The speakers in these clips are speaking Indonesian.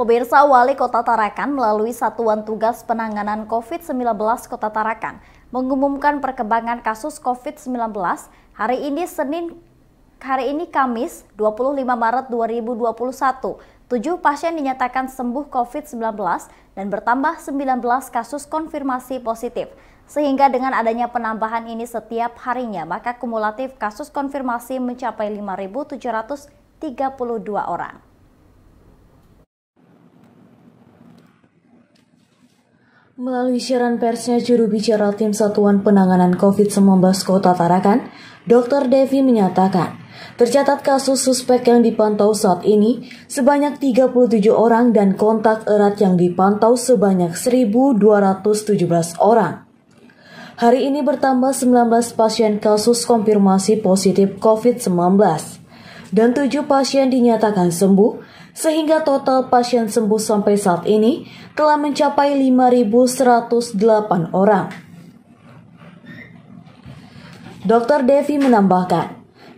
Pemirsa Wali Kota Tarakan melalui Satuan Tugas Penanganan COVID-19 Kota Tarakan mengumumkan perkembangan kasus COVID-19 hari ini Senin hari ini Kamis 25 Maret 2021. Tujuh pasien dinyatakan sembuh COVID-19 dan bertambah 19 kasus konfirmasi positif. Sehingga dengan adanya penambahan ini setiap harinya, maka kumulatif kasus konfirmasi mencapai 5.732 orang. Melalui siaran persnya juru bicara tim Satuan Penanganan COVID-19 Kota Tarakan, Dr. Devi menyatakan, tercatat kasus suspek yang dipantau saat ini sebanyak 37 orang dan kontak erat yang dipantau sebanyak 1.217 orang. Hari ini bertambah 19 pasien kasus konfirmasi positif COVID-19 dan 7 pasien dinyatakan sembuh, sehingga total pasien sembuh sampai saat ini telah mencapai 5.108 orang. Dr. Devi menambahkan,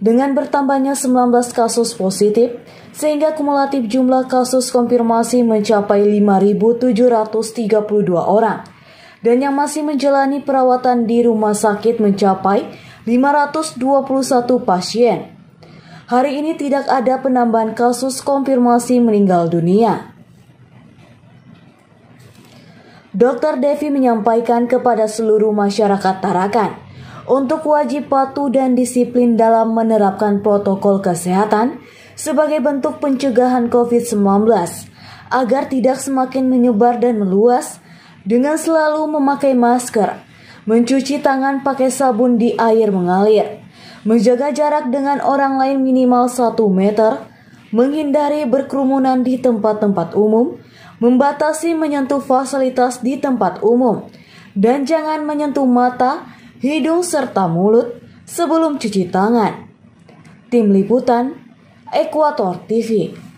dengan bertambahnya 19 kasus positif, sehingga kumulatif jumlah kasus konfirmasi mencapai 5.732 orang, dan yang masih menjalani perawatan di rumah sakit mencapai 521 pasien hari ini tidak ada penambahan kasus konfirmasi meninggal dunia. Dr. Devi menyampaikan kepada seluruh masyarakat Tarakan untuk wajib patuh dan disiplin dalam menerapkan protokol kesehatan sebagai bentuk pencegahan COVID-19 agar tidak semakin menyebar dan meluas dengan selalu memakai masker, mencuci tangan pakai sabun di air mengalir, menjaga jarak dengan orang lain minimal 1 meter, menghindari berkerumunan di tempat-tempat umum, membatasi menyentuh fasilitas di tempat umum, dan jangan menyentuh mata, hidung, serta mulut sebelum cuci tangan. Tim Liputan, Ekuator TV